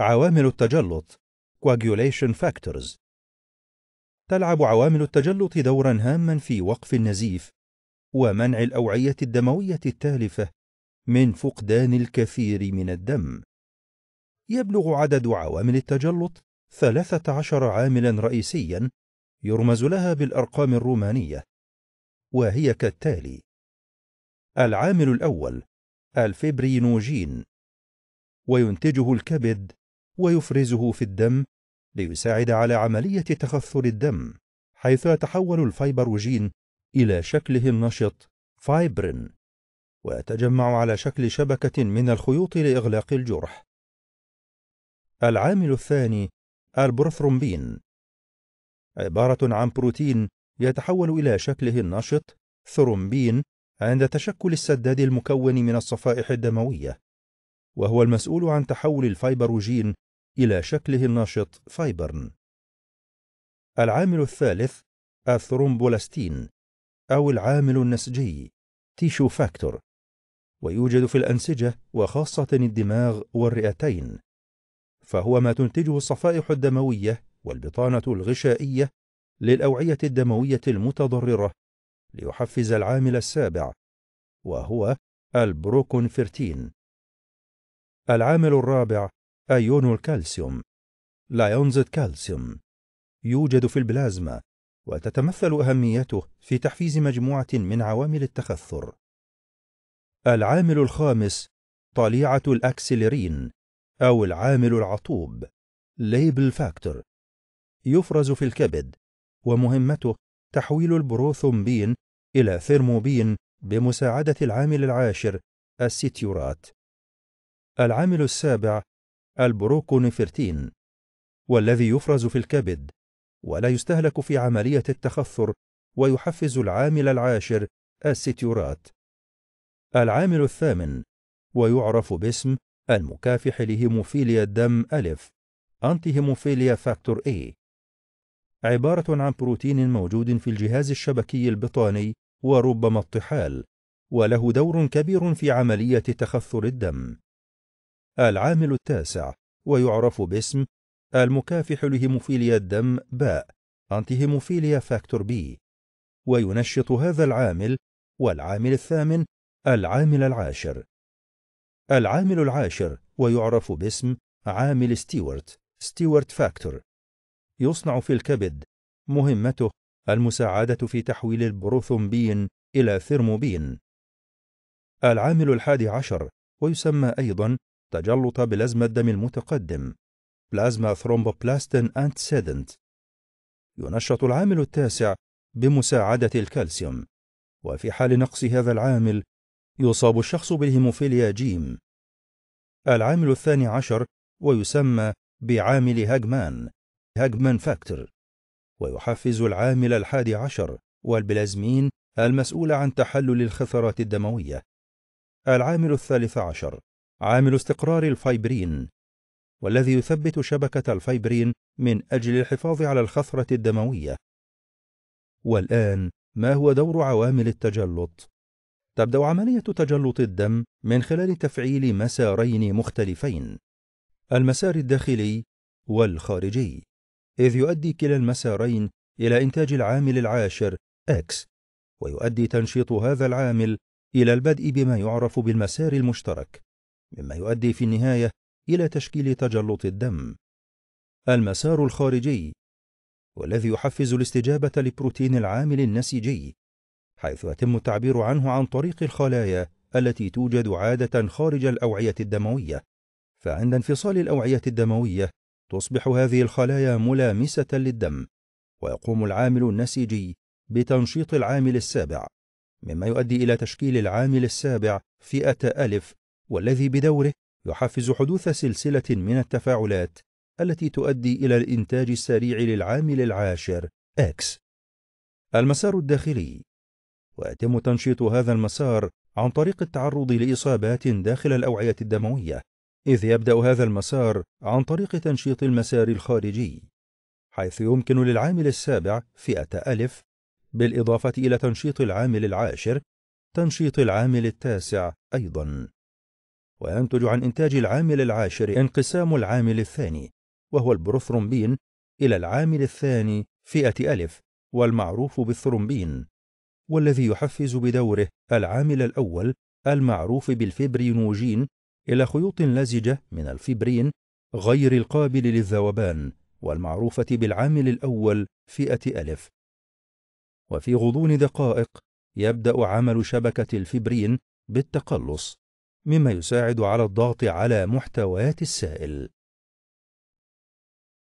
عوامل التجلط coagulation factors تلعب عوامل التجلط دورا هاما في وقف النزيف ومنع الأوعية الدموية التالفة من فقدان الكثير من الدم يبلغ عدد عوامل التجلط 13 عاملا رئيسيا يرمز لها بالأرقام الرومانية وهي كالتالي العامل الأول الفبرينوجين وينتجه الكبد ويفرزه في الدم ليساعد على عملية تخثر الدم حيث يتحول الفيبروجين إلى شكله النشط فايبرين ويتجمع على شكل شبكة من الخيوط لإغلاق الجرح العامل الثاني البروثرومبين عبارة عن بروتين يتحول إلى شكله النشط ثرومبين عند تشكل السداد المكون من الصفائح الدموية وهو المسؤول عن تحول الفيبروجين إلى شكله النشط فايبرن. العامل الثالث الثرومبولاستين أو العامل النسجي تيشو فاكتور ويوجد في الأنسجة وخاصة الدماغ والرئتين فهو ما تنتجه الصفائح الدموية والبطانة الغشائية للأوعية الدموية المتضررة ليحفز العامل السابع وهو البروكونفرتين العامل الرابع أيون الكالسيوم لايونز كالسيوم يوجد في البلازما وتتمثل أهميته في تحفيز مجموعة من عوامل التخثر العامل الخامس طليعة الأكسلرين أو العامل العطوب ليبل فاكتور يفرز في الكبد ومهمته تحويل البروثومبين إلى ثيرموبين بمساعدة العامل العاشر الستيورات العامل السابع البروكونفرتين والذي يفرز في الكبد ولا يستهلك في عملية التخثر ويحفز العامل العاشر الستيورات العامل الثامن ويعرف باسم المكافح لهيموفيليا الدم ألف أنتي هيموفيليا فاكتور A عبارة عن بروتين موجود في الجهاز الشبكي البطاني وربما الطحال وله دور كبير في عملية تخثر الدم العامل التاسع ويعرف باسم المكافح لهيموفيليا الدم باء أنتي هيموفيليا فاكتور بي وينشط هذا العامل والعامل الثامن العامل العاشر العامل العاشر ويعرف باسم عامل ستيوارت ستيوارت فاكتور يصنع في الكبد مهمته المساعدة في تحويل البروثومبين إلى ثيرموبين العامل الحادي عشر ويسمى أيضا تجلط بلازما الدم المتقدم بلازما ثرومبوبلاستين أنتسيدنت ينشط العامل التاسع بمساعدة الكالسيوم وفي حال نقص هذا العامل يصاب الشخص بالهيموفيليا جيم العامل الثاني عشر ويسمى بعامل هاجمان هاجمان فاكتور ويحفز العامل الحادي عشر والبلازمين المسؤول عن تحلل الخثرات الدموية العامل الثالث عشر عامل استقرار الفايبرين والذي يثبت شبكة الفايبرين من أجل الحفاظ على الخثرة الدموية والآن ما هو دور عوامل التجلط؟ تبدأ عملية تجلط الدم من خلال تفعيل مسارين مختلفين المسار الداخلي والخارجي إذ يؤدي كلا المسارين إلى إنتاج العامل العاشر X ويؤدي تنشيط هذا العامل إلى البدء بما يعرف بالمسار المشترك مما يؤدي في النهاية إلى تشكيل تجلط الدم. المسار الخارجي والذي يحفز الاستجابة لبروتين العامل النسيجي حيث يتم التعبير عنه عن طريق الخلايا التي توجد عادة خارج الأوعية الدموية فعند انفصال الأوعية الدموية تصبح هذه الخلايا ملامسة للدم ويقوم العامل النسيجي بتنشيط العامل السابع مما يؤدي إلى تشكيل العامل السابع فئة ألف والذي بدوره يحفز حدوث سلسلة من التفاعلات التي تؤدي إلى الإنتاج السريع للعامل العاشر X المسار الداخلي ويتم تنشيط هذا المسار عن طريق التعرض لإصابات داخل الأوعية الدموية إذ يبدأ هذا المسار عن طريق تنشيط المسار الخارجي حيث يمكن للعامل السابع فئة ألف بالإضافة إلى تنشيط العامل العاشر تنشيط العامل التاسع أيضاً وينتج عن إنتاج العامل العاشر انقسام العامل الثاني وهو البروثرومبين إلى العامل الثاني فئة ألف والمعروف بالثرومبين والذي يحفز بدوره العامل الأول المعروف بالفبرينوجين إلى خيوط لزجة من الفبرين غير القابل للذوبان والمعروفة بالعامل الأول فئة ألف وفي غضون دقائق يبدأ عمل شبكة الفبرين بالتقلص مما يساعد على الضغط على محتويات السائل